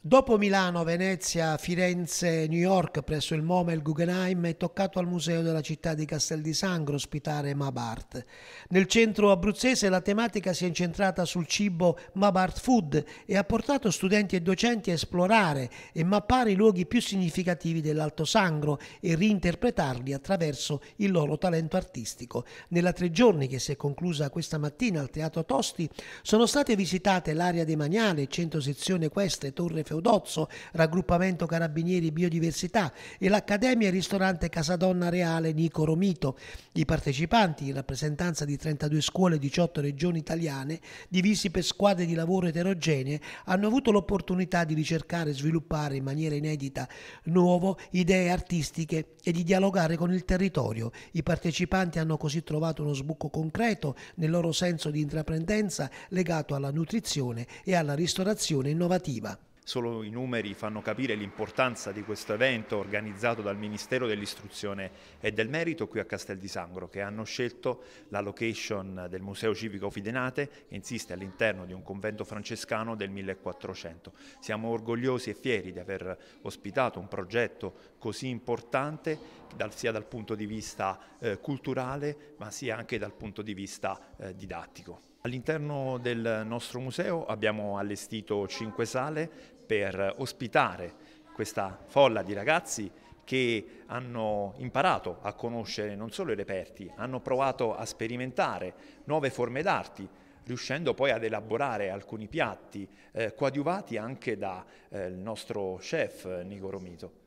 Dopo Milano, Venezia, Firenze New York presso il MoMA e il Guggenheim è toccato al Museo della città di Castel di Sangro ospitare Mabart. Nel centro abruzzese la tematica si è incentrata sul cibo Mabart Food e ha portato studenti e docenti a esplorare e mappare i luoghi più significativi dell'Alto Sangro e reinterpretarli attraverso il loro talento artistico. Nella tre giorni che si è conclusa questa mattina al Teatro Tosti sono state visitate l'area dei demaniale, centro sezione queste, torre Feudozzo, Raggruppamento Carabinieri Biodiversità e l'Accademia e Ristorante Casadonna Reale Nico Romito. I partecipanti, in rappresentanza di 32 scuole e 18 regioni italiane, divisi per squadre di lavoro eterogenee, hanno avuto l'opportunità di ricercare e sviluppare in maniera inedita nuovo idee artistiche e di dialogare con il territorio. I partecipanti hanno così trovato uno sbocco concreto nel loro senso di intraprendenza legato alla nutrizione e alla ristorazione innovativa. Solo i numeri fanno capire l'importanza di questo evento organizzato dal Ministero dell'Istruzione e del Merito qui a Castel di Sangro, che hanno scelto la location del Museo Civico Fidenate, che insiste all'interno di un convento francescano del 1400. Siamo orgogliosi e fieri di aver ospitato un progetto così importante sia dal punto di vista eh, culturale ma sia anche dal punto di vista eh, didattico. All'interno del nostro museo abbiamo allestito cinque sale per ospitare questa folla di ragazzi che hanno imparato a conoscere non solo i reperti, hanno provato a sperimentare nuove forme d'arti, riuscendo poi ad elaborare alcuni piatti eh, coadiuvati anche dal eh, nostro chef Nico Romito.